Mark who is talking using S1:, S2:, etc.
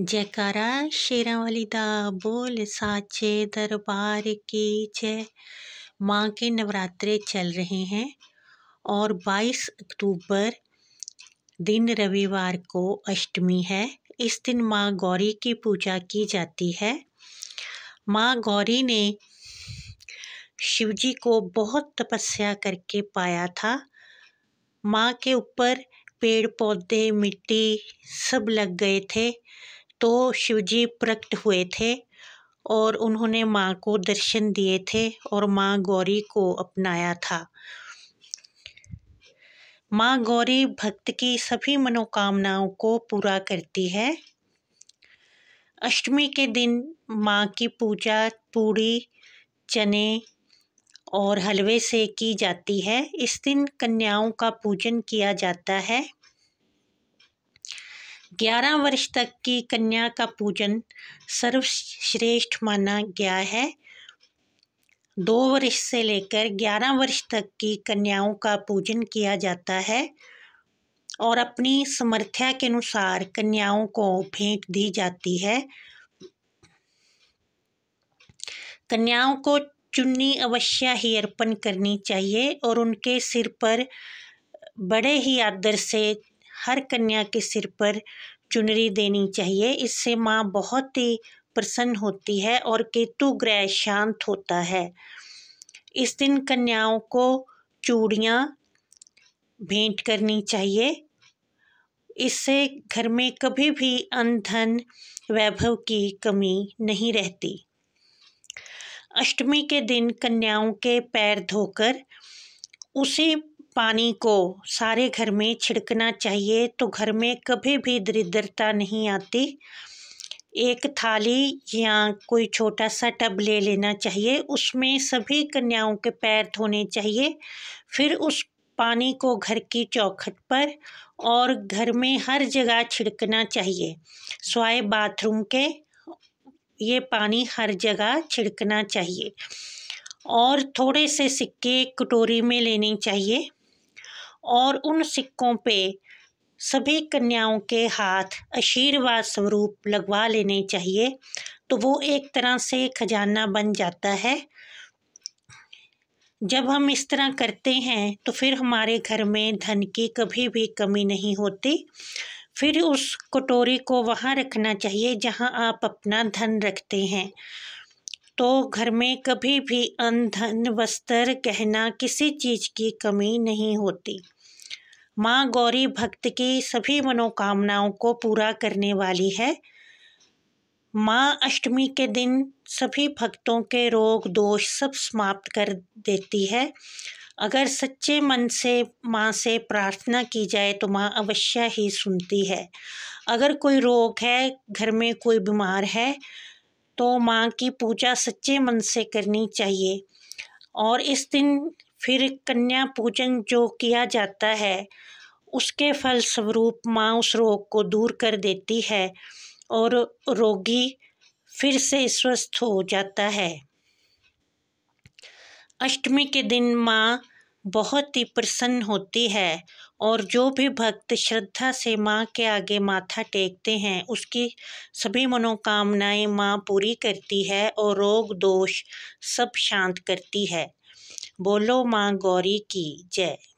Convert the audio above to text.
S1: जयकारा शेरा वाली दा बोल साचे दरबार की जय माँ के नवरात्रे चल रहे हैं और 22 अक्टूबर दिन रविवार को अष्टमी है इस दिन माँ गौरी की पूजा की जाती है माँ गौरी ने शिव जी को बहुत तपस्या करके पाया था माँ के ऊपर पेड़ पौधे मिट्टी सब लग गए थे तो शिवजी जी प्रकट हुए थे और उन्होंने माँ को दर्शन दिए थे और माँ गौरी को अपनाया था माँ गौरी भक्त की सभी मनोकामनाओं को पूरा करती है अष्टमी के दिन माँ की पूजा पूड़ी चने और हलवे से की जाती है इस दिन कन्याओं का पूजन किया जाता है ग्यारह वर्ष तक की कन्या का पूजन सर्वश्रेष्ठ माना गया है दो वर्ष से लेकर ग्यारह वर्ष तक की कन्याओं का पूजन किया जाता है और अपनी समर्थ्या के अनुसार कन्याओं को भेंट दी जाती है कन्याओं को चुन्नी अवश्य ही अर्पण करनी चाहिए और उनके सिर पर बड़े ही आदर से हर कन्या के सिर पर चुनरी देनी चाहिए इससे माँ बहुत ही प्रसन्न होती है और केतु ग्रह शांत होता है इस दिन कन्याओं को चूड़ियाँ भेंट करनी चाहिए इससे घर में कभी भी अनधन वैभव की कमी नहीं रहती अष्टमी के दिन कन्याओं के पैर धोकर उसी पानी को सारे घर में छिड़कना चाहिए तो घर में कभी भी दरिद्रता नहीं आती एक थाली या कोई छोटा सा टब ले लेना चाहिए उसमें सभी कन्याओं के पैर धोने चाहिए फिर उस पानी को घर की चौखट पर और घर में हर जगह छिड़कना चाहिए स्वाय बाथरूम के ये पानी हर जगह छिड़कना चाहिए और थोड़े से सिक्के कटोरी में लेने चाहिए और उन सिक्कों पे सभी कन्याओं के हाथ आशीर्वाद स्वरूप लगवा लेने चाहिए तो वो एक तरह से खजाना बन जाता है जब हम इस तरह करते हैं तो फिर हमारे घर में धन की कभी भी कमी नहीं होती फिर उस कटोरी को वहाँ रखना चाहिए जहाँ आप अपना धन रखते हैं तो घर में कभी भी अनधन वस्त्र कहना किसी चीज़ की कमी नहीं होती माँ गौरी भक्त की सभी मनोकामनाओं को पूरा करने वाली है माँ अष्टमी के दिन सभी भक्तों के रोग दोष सब समाप्त कर देती है अगर सच्चे मन से माँ से प्रार्थना की जाए तो माँ अवश्य ही सुनती है अगर कोई रोग है घर में कोई बीमार है तो माँ की पूजा सच्चे मन से करनी चाहिए और इस दिन फिर कन्या पूजन जो किया जाता है उसके फलस्वरूप माँ उस रोग को दूर कर देती है और रोगी फिर से स्वस्थ हो जाता है अष्टमी के दिन माँ बहुत ही प्रसन्न होती है और जो भी भक्त श्रद्धा से माँ के आगे माथा टेकते हैं उसकी सभी मनोकामनाएं माँ पूरी करती है और रोग दोष सब शांत करती है बोलो माँ गौरी की जय